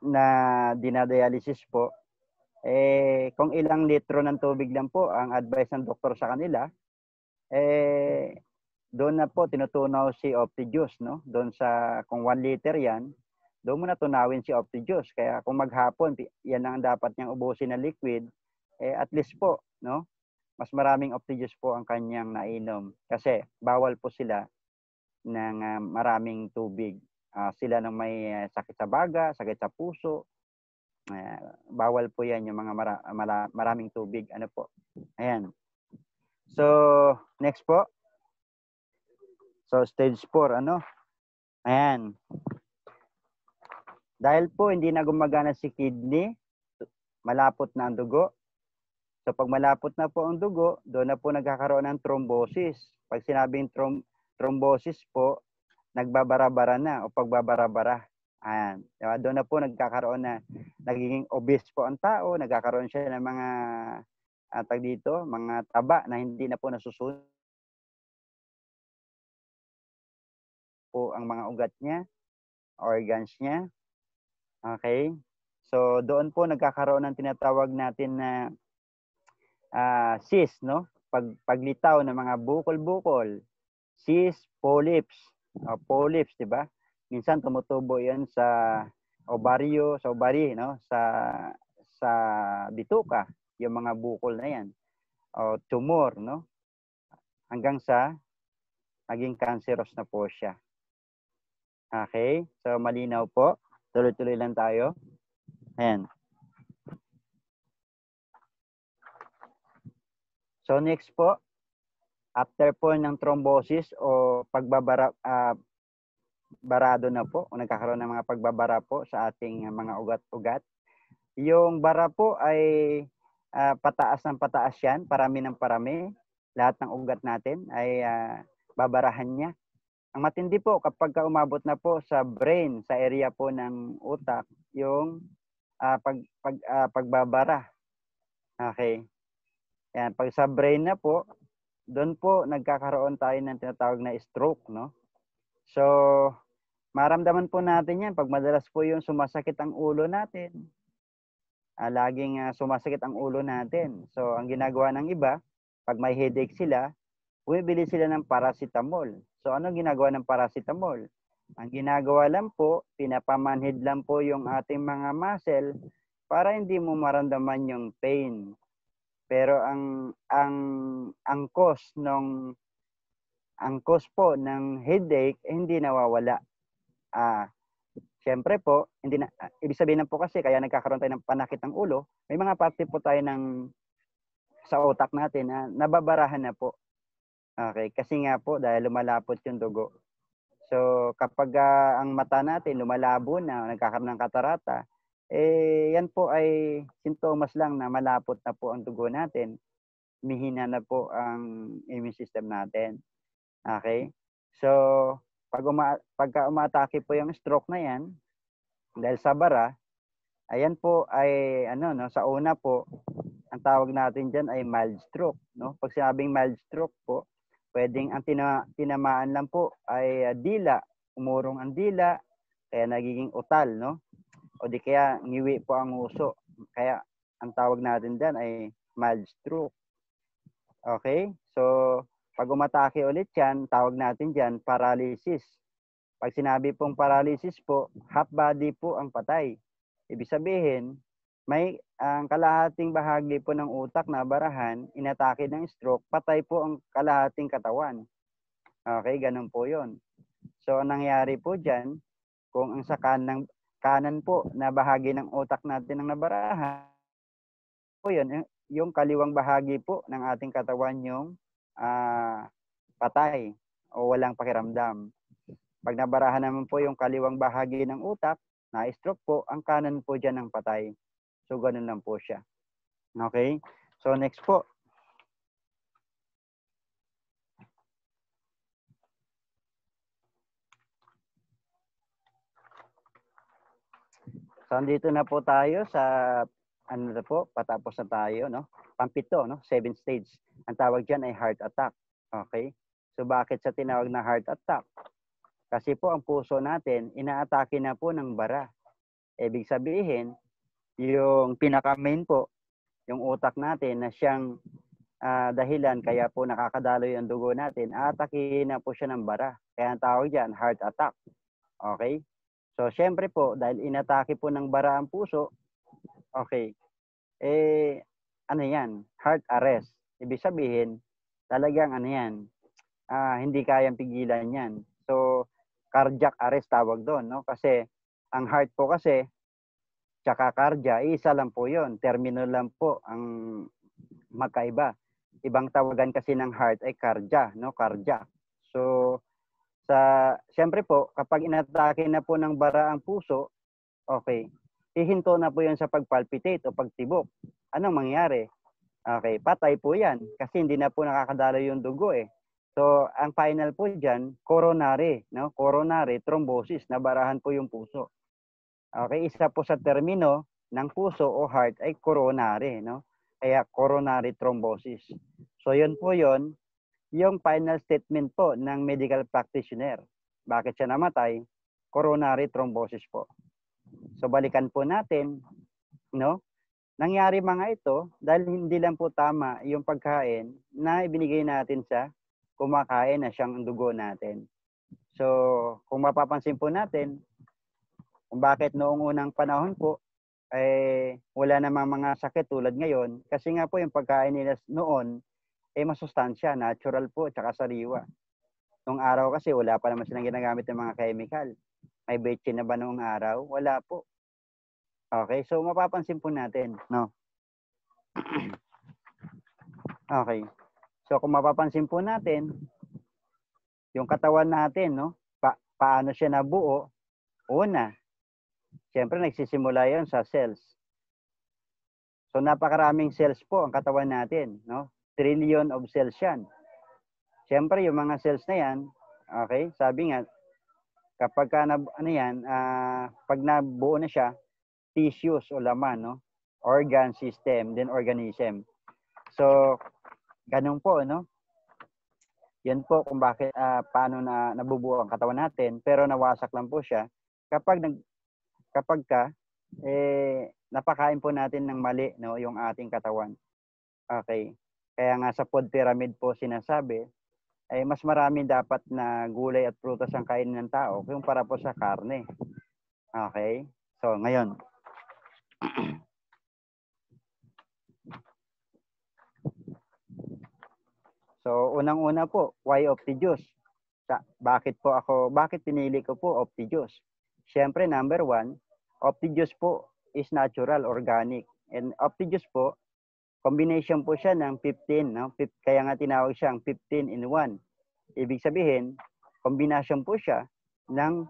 A: na dinadialysis po, eh, kung ilang litro ng tubig lang po ang advice ng doktor sa kanila, eh, doon na po tinutunaw si Optijuice, no? Doon sa, kung 1 liter yan, doon mo na tunawin si Optijuice. Kaya kung maghapon, yan ang dapat niyang ubusin na liquid, eh, at least po, no? Mas maraming Optijuice po ang kanyang nainom. Kasi bawal po sila ng uh, maraming tubig. Uh, sila nang may uh, sakit sa baga, sakit sa puso, uh, bawal po yan yung mga mara- maraming tubig. Ano po? Ayan. So, next po. So, stage 4, ano? Ayan. Dahil po hindi na gumagana si kidney, malapot na ang dugo. So pag malapot na po ang dugo, doon na po nagkakaroon ng thrombosis. Pag sinabing throm thrombosis po, nagbabarabara na o pagbabarabara. Ayan. Diba? Doon na po nagkakaroon na nagiging obese po ang tao, nagkakaroon siya ng mga at ah, tag dito, mga taba na hindi na po nasusunod po ang mga ugat niya, organs niya. Okay? So doon po nagkakaroon ng tinatawag natin na uh, cyst, no? Pag paglitaw ng mga bukol-bukol, cyst, polyps, o uh, ah, polyps, 'di ba? Minsan tumutubo 'yan sa ovario, sa ovary, no? Sa sa bituka yung mga bukol na yan o tumor, no? Hanggang sa naging cancerous na po siya. Okay? So, malinaw po. Tuloy-tuloy lang tayo. Ayan. So, next po, after po ng thrombosis o pagbabara, uh, barado na po o nagkakaroon ng mga pagbabara po sa ating mga ugat-ugat, yung bara po ay uh, pataas ng pataas yan, parami ng parami. Lahat ng ugat natin ay uh, babarahan niya. Ang matindi po kapag ka umabot na po sa brain, sa area po ng utak, yung uh, pag, pag, uh, pagbabara. Okay. Yan, pag sa brain na po, doon po nagkakaroon tayo ng tinatawag na stroke, no? So, maramdaman po natin yan pag madalas po yung sumasakit ang ulo natin uh, laging uh, ah, sumasakit ang ulo natin. So, ang ginagawa ng iba, pag may headache sila, bumibili sila ng paracetamol. So, ano ginagawa ng paracetamol? Ang ginagawa lang po, pinapamanhid lang po yung ating mga muscle para hindi mo maramdaman yung pain. Pero ang ang ang cause nung ang cause po ng headache eh, hindi nawawala. Ah, Siyempre po, hindi na, ah, ibig sabihin po kasi, kaya nagkakaroon tayo ng panakit ng ulo, may mga parte po tayo ng, sa utak natin na nababarahan na po. Okay, kasi nga po, dahil lumalapot yung dugo. So, kapag uh, ang mata natin lumalabo na, nagkakaroon ng katarata, eh, yan po ay sintomas lang na malapot na po ang dugo natin. Mihina na po ang immune system natin. Okay? So, pag uma, pagka umatake po yung stroke na yan, dahil sa bara, ayan po ay ano no, sa una po ang tawag natin diyan ay mild stroke, no? Pag sinabing mild stroke po, pwedeng ang tina, tinamaan lang po ay uh, dila, umurong ang dila, kaya nagiging utal, no? O di kaya ngiwi po ang uso. Kaya ang tawag natin diyan ay mild stroke. Okay? So pag umatake ulit yan, tawag natin dyan, paralysis. Pag sinabi pong paralysis po, half body po ang patay. Ibig sabihin, may ang kalahating bahagi po ng utak na barahan, inatake ng stroke, patay po ang kalahating katawan. Okay, ganun po yon. So, ang nangyari po dyan, kung ang sa kanan, kanan po na bahagi ng utak natin ang nabarahan, po yun, yung kaliwang bahagi po ng ating katawan yung uh, patay o walang pakiramdam. Pag nabarahan naman po yung kaliwang bahagi ng utak, na-stroke po, ang kanan po dyan ang patay. So, ganun lang po siya. Okay? So, next po. So, andito na po tayo sa ano na po, patapos na tayo, no? Pampito, no? Seven stage. Ang tawag dyan ay heart attack. Okay? So bakit sa tinawag na heart attack? Kasi po ang puso natin, inaatake na po ng bara. Ibig sabihin, yung pinaka-main po, yung utak natin na siyang uh, dahilan kaya po nakakadaloy ang dugo natin, aatakihin na po siya ng bara. Kaya ang tawag dyan, heart attack. Okay? So, syempre po, dahil inatake po ng bara ang puso, Okay. Eh, ano yan? Heart arrest. Ibig sabihin, talagang ano yan, ah, hindi kayang pigilan yan. So, cardiac arrest tawag doon, no? Kasi, ang heart po kasi, tsaka cardia, isa lang po yon Termino lang po ang magkaiba. Ibang tawagan kasi ng heart ay cardia, no? Cardia. So, sa, siyempre po, kapag inatake na po ng bara ang puso, okay, hihinto na po yan sa pagpalpitate o pagtibok. Anong mangyari? Okay, patay po yan kasi hindi na po nakakadalo yung dugo eh. So, ang final po dyan, coronary, no? coronary thrombosis, nabarahan po yung puso. Okay, isa po sa termino ng puso o heart ay coronary, no? Kaya coronary thrombosis. So, yun po yun, yung final statement po ng medical practitioner. Bakit siya namatay? Coronary thrombosis po. So balikan po natin, no? Nangyari mga ito dahil hindi lang po tama yung pagkain na ibinigay natin sa kumakain na siyang dugo natin. So, kung mapapansin po natin, kung bakit noong unang panahon po, eh, wala namang mga sakit tulad ngayon. Kasi nga po yung pagkain nila noon, eh masustansya, natural po, tsaka sariwa. Nung araw kasi wala pa naman silang ginagamit ng mga chemical. May betche na ba noong araw? Wala po. Okay, so mapapansin po natin, no? okay. So kung mapapansin po natin, yung katawan natin, no? Pa paano siya nabuo? Una, siyempre nagsisimula yon sa cells. So napakaraming cells po ang katawan natin, no? Trillion of cells yan. Siyempre yung mga cells na yan, okay, sabi nga, Kapag ka, na, ano yan, uh, pag nabuo na siya, tissues o laman, no? Organ system, then organism. So, ganun po, no? Yan po kung bakit, uh, paano na nabubuo ang katawan natin, pero nawasak lang po siya. Kapag, nag, kapag ka, eh, napakain po natin ng mali, no? Yung ating katawan. Okay. Kaya nga sa food pyramid po sinasabi ay eh, mas marami dapat na gulay at prutas ang kainin ng tao yung para po sa karne. Okay? So, ngayon. So, unang-una po, why of the Diyos? Sa, bakit po ako, bakit pinili ko po of the Diyos? Siyempre, number one, of the Diyos po is natural, organic. And of the Diyos po combination po siya ng 15, no? kaya nga tinawag siyang 15 in 1. Ibig sabihin, combination po siya ng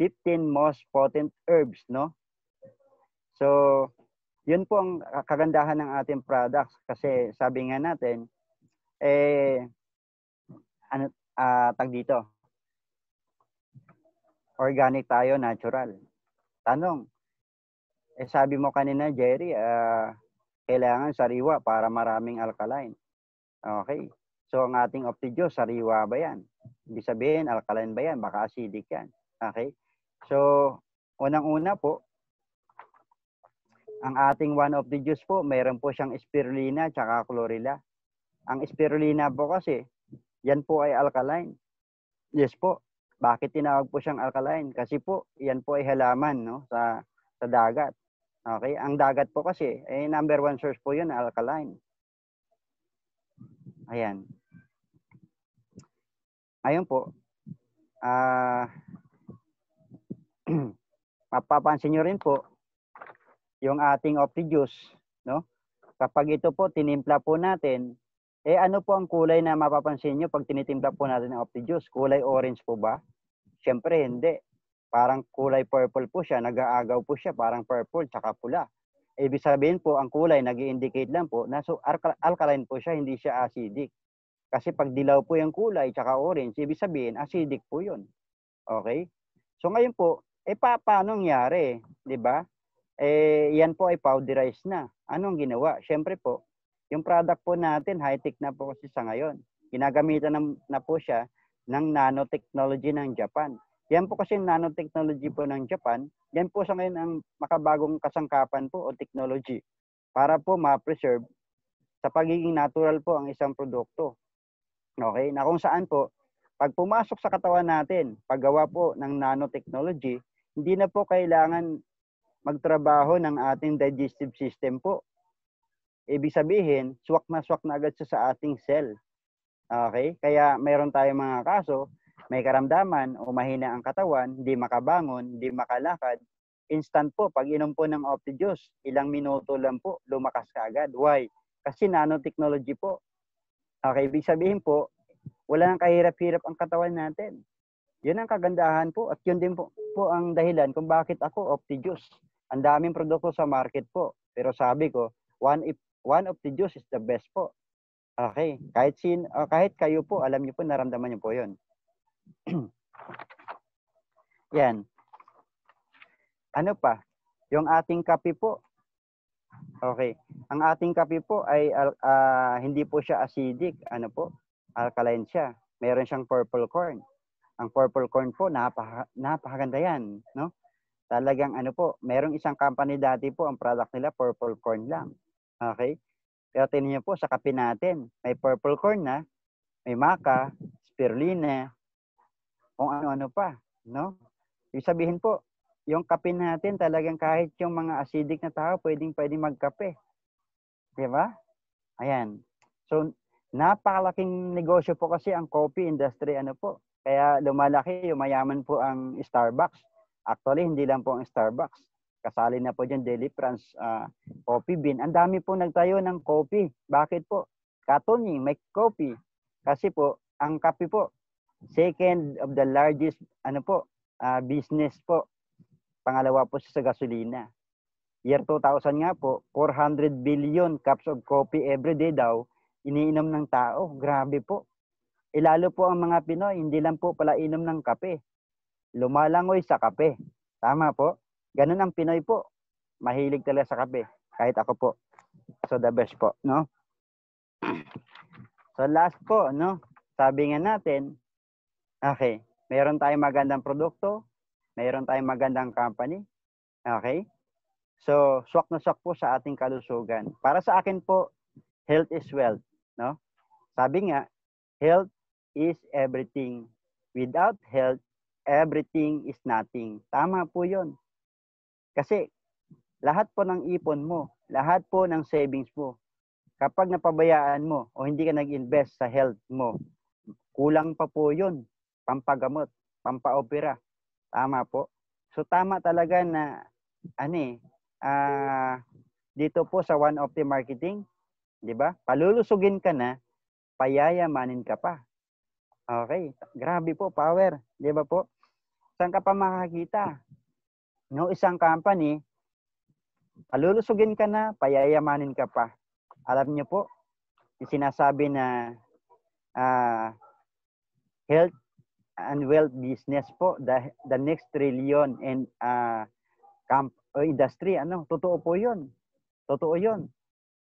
A: 15 most potent herbs, no? So, yun po ang kagandahan ng ating products kasi sabi nga natin eh ano uh, ah, tag dito organic tayo natural tanong eh sabi mo kanina Jerry uh, kailangan sariwa para maraming alkaline. Okay. So, ang ating optidio, sariwa ba yan? Ibig sabihin, alkaline ba yan? Baka acidic yan. Okay. So, unang-una po, ang ating one of the juice po, mayroon po siyang spirulina at chlorella. Ang spirulina po kasi, yan po ay alkaline. Yes po. Bakit tinawag po siyang alkaline? Kasi po, yan po ay halaman no? sa, sa dagat. Okay, ang dagat po kasi, eh, number one source po yun, alkaline. Ayan. Ayun po. Ah, uh, mapapansin nyo rin po, yung ating optijuice, no? Kapag ito po, tinimpla po natin, eh ano po ang kulay na mapapansin nyo pag tinitimpla po natin ang optijuice? Kulay orange po ba? Siyempre, hindi. Parang kulay purple po siya, nag-aagaw po siya, parang purple tsaka pula. Ibig sabihin po, ang kulay nag indicate lang po na so alkaline po siya, hindi siya acidic. Kasi pag dilaw po yung kulay tsaka orange, ibig sabihin acidic po yun. Okay? So ngayon po, eh pa, paano nangyari? 'Di ba? Eh, yan po ay powderized na. Anong ginawa? Siyempre po, yung product po natin, high-tech na po kasi sa ngayon. Ginagamitan na, na po siya ng nanotechnology ng Japan. Yan po kasi nanotechnology po ng Japan. Yan po sa ngayon ang makabagong kasangkapan po o technology para po ma-preserve sa pagiging natural po ang isang produkto. Okay? Na kung saan po, pag pumasok sa katawan natin, paggawa po ng nanotechnology, hindi na po kailangan magtrabaho ng ating digestive system po. Ibig sabihin, swak na swak na agad siya sa ating cell. Okay? Kaya meron tayong mga kaso may karamdaman o mahina ang katawan, hindi makabangon, hindi makalakad, instant po, pag inom po ng Opti Juice, ilang minuto lang po, lumakas ka agad. Why? Kasi nanotechnology po. Okay, ibig sabihin po, wala nang kahirap-hirap ang katawan natin. Yun ang kagandahan po at yun din po, po ang dahilan kung bakit ako Opti Juice. Ang daming produkto sa market po. Pero sabi ko, one, if, one Opti Juice is the best po. Okay, kahit, sin, kahit kayo po, alam niyo po, naramdaman niyo po yun. Yan. Ano pa? Yung ating kape po. Okay. Ang ating kape po ay uh, hindi po siya acidic. Ano po? Alkaline siya. Meron siyang purple corn. Ang purple corn po, napaka, napakaganda yan. No? Talagang ano po, merong isang company dati po, ang product nila purple corn lang. Okay? Pero tingnan niyo po sa kape natin, may purple corn na, may maca, spirulina, kung ano-ano pa, no? Ibig sabihin po, yung kape natin talagang kahit yung mga acidic na tao pwedeng pwedeng magkape. 'Di ba? Ayan. So napakalaking negosyo po kasi ang coffee industry ano po. Kaya lumalaki, yumayaman po ang Starbucks. Actually, hindi lang po ang Starbucks. Kasali na po dyan Daily France uh, ah, Coffee Bean. Ang dami po nagtayo ng coffee. Bakit po? Katuning, may coffee. Kasi po, ang kape po, Second of the largest ano po, uh, business po. Pangalawa po sa gasolina. Year 2000 nga po, 400 billion cups of coffee every day daw iniinom ng tao. Grabe po. Ilalo eh, po ang mga Pinoy, hindi lang po pala inom ng kape. Lumalangoy sa kape. Tama po. Ganun ang Pinoy po. Mahilig talaga sa kape. Kahit ako po. So the best po, no? So last po, no? Sabi nga natin, Okay. Meron tayong magandang produkto, meron tayong magandang company. Okay? So, swak na swak po sa ating kalusugan. Para sa akin po, health is wealth, no? Sabi nga, health is everything. Without health, everything is nothing. Tama po 'yon. Kasi lahat po ng ipon mo, lahat po ng savings mo, kapag napabayaan mo o hindi ka nag-invest sa health mo, kulang pa po 'yon pampagamot, pampaopera. Tama po. So tama talaga na ano eh, uh, dito po sa one of the marketing, 'di ba? Palulusugin ka na, payayamanin ka pa. Okay, grabe po power, 'di ba po? Saan ka pa makakita? No isang company, palulusugin ka na, payayamanin ka pa. Alam niyo po, sinasabi na uh, health and wealth business po, the, the next trillion and uh, camp, uh, industry, ano, totoo po yun. Totoo yun.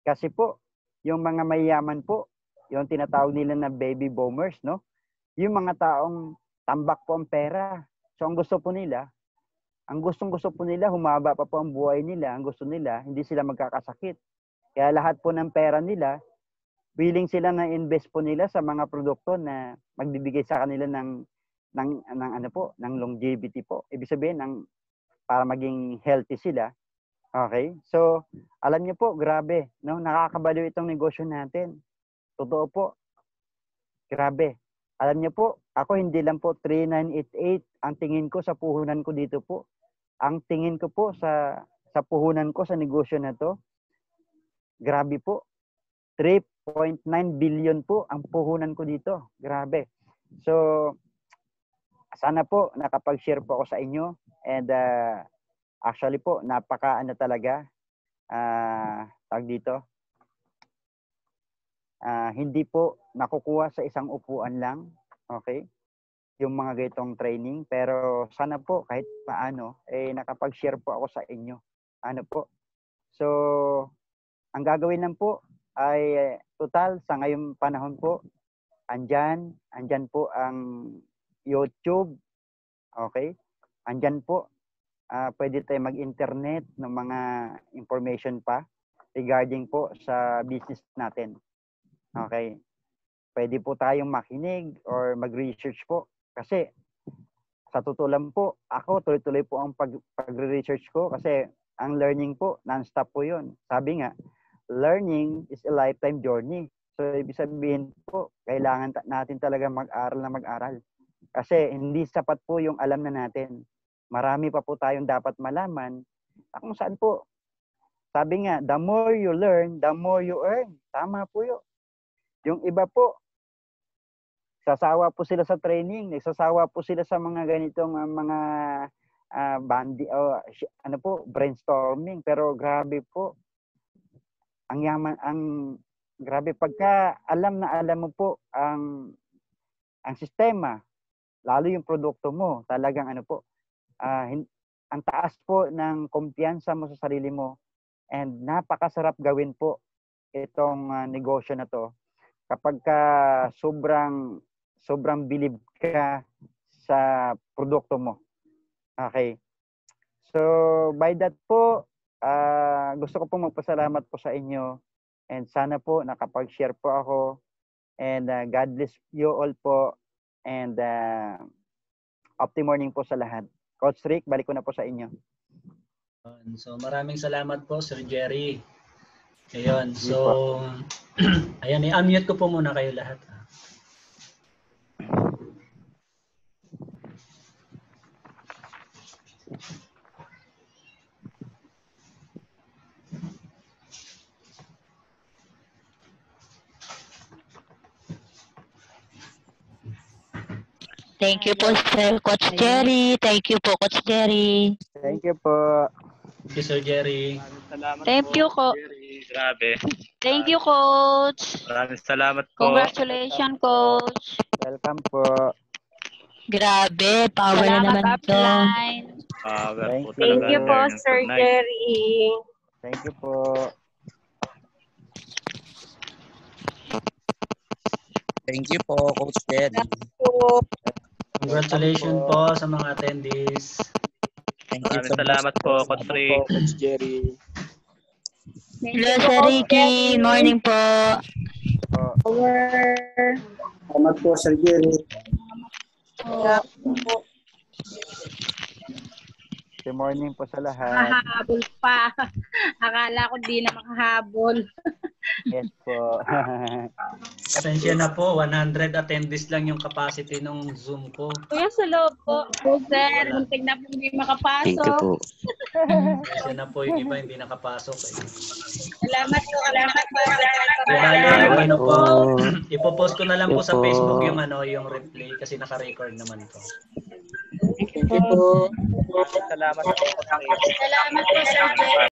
A: Kasi po, yung mga mayaman po, yung tinatawag nila na baby boomers, no? Yung mga taong tambak po ang pera. So ang gusto po nila, ang gustong gusto po nila, humaba pa po ang buhay nila, ang gusto nila, hindi sila magkakasakit. Kaya lahat po ng pera nila, willing sila na invest po nila sa mga produkto na magbibigay sa kanila ng ng ng ano po, ng longevity po. Ibig sabihin ng para maging healthy sila. Okay? So, alam niyo po, grabe, no? Nakakabaliw itong negosyo natin. Totoo po. Grabe. Alam niyo po, ako hindi lang po 3988 ang tingin ko sa puhunan ko dito po. Ang tingin ko po sa sa puhunan ko sa negosyo na to, grabe po. 3.9 billion po ang puhunan ko dito. Grabe. So, sana po nakapag-share po ako sa inyo and uh, actually po napaka ano talaga uh, tag dito uh, hindi po nakukuha sa isang upuan lang okay yung mga gaytong training pero sana po kahit paano eh nakapag-share po ako sa inyo ano po so ang gagawin lang po ay eh, total sa ngayong panahon po andyan andyan po ang YouTube. Okay? Andyan po. Uh, pwede tayo mag-internet ng mga information pa regarding po sa business natin. Okay? Pwede po tayong makinig or mag-research po. Kasi sa totoo lang po, ako tuloy-tuloy po ang pag, research ko kasi ang learning po, non-stop po yun. Sabi nga, learning is a lifetime journey. So, ibig sabihin po, kailangan natin talaga mag-aral na mag-aral. Kasi hindi sapat po yung alam na natin. Marami pa po tayong dapat malaman ah, kung saan po. Sabi nga, the more you learn, the more you earn. Tama po yun. Yung iba po, sasawa po sila sa training, nagsasawa po sila sa mga ganitong uh, mga uh, bandi o uh, ano po, brainstorming. Pero grabe po, ang yaman, ang grabe pagka alam na alam mo po ang ang sistema lalo yung produkto mo, talagang ano po, uh, hin- ang taas po ng kumpiyansa mo sa sarili mo and napakasarap gawin po itong uh, negosyo na to kapag ka sobrang sobrang bilib ka sa produkto mo. Okay. So by that po, uh, gusto ko po magpasalamat po sa inyo and sana po nakapag-share po ako and uh, God bless you all po And uh, opti morning po sa lahat. Coach Rick, balik ko na po sa inyo. So maraming salamat po Sir Jerry. Ayun, so ayan, i-unmute ko po muna kayo lahat. Ha? Thank you po, Sir Coach Jerry. Thank you po, Coach Jerry. Thank you po. Thank you, Sir Jerry. Salamat Thank po, you, Coach. Grabe. Thank you, Coach. Maraming salamat po. Congratulations, Coach. Welcome po. Grabe, power salamat na naman to. Power Thank, po you. Thank you po, Sir Good Jerry. Thank you po. Thank you po, Coach Jerry. Thank you. Congratulations po sa mga attendees. Thank you so salamat po, Coach Rick. Coach Jerry. Hello, Sir Ricky. Morning po. Over. Salamat po, Sir Jerry. Salamat po. Good morning po sa lahat. Mahabol pa. Akala ko di na makahabol. yes po. Pasensya na po. 100 attendees lang yung capacity ng Zoom ko. Kuya, sa loob po. Po, sir. Muntik na po hindi makapasok. Thank you po. Pasensya na po yung iba hindi nakapasok. Eh. Salamat po. Salamat po. Salamat ano po. Ipo-post ko na lang po sa Facebook yung ano yung replay kasi naka-record naman po. Thank you po. Salamat po. Salamat po, Sir Jay.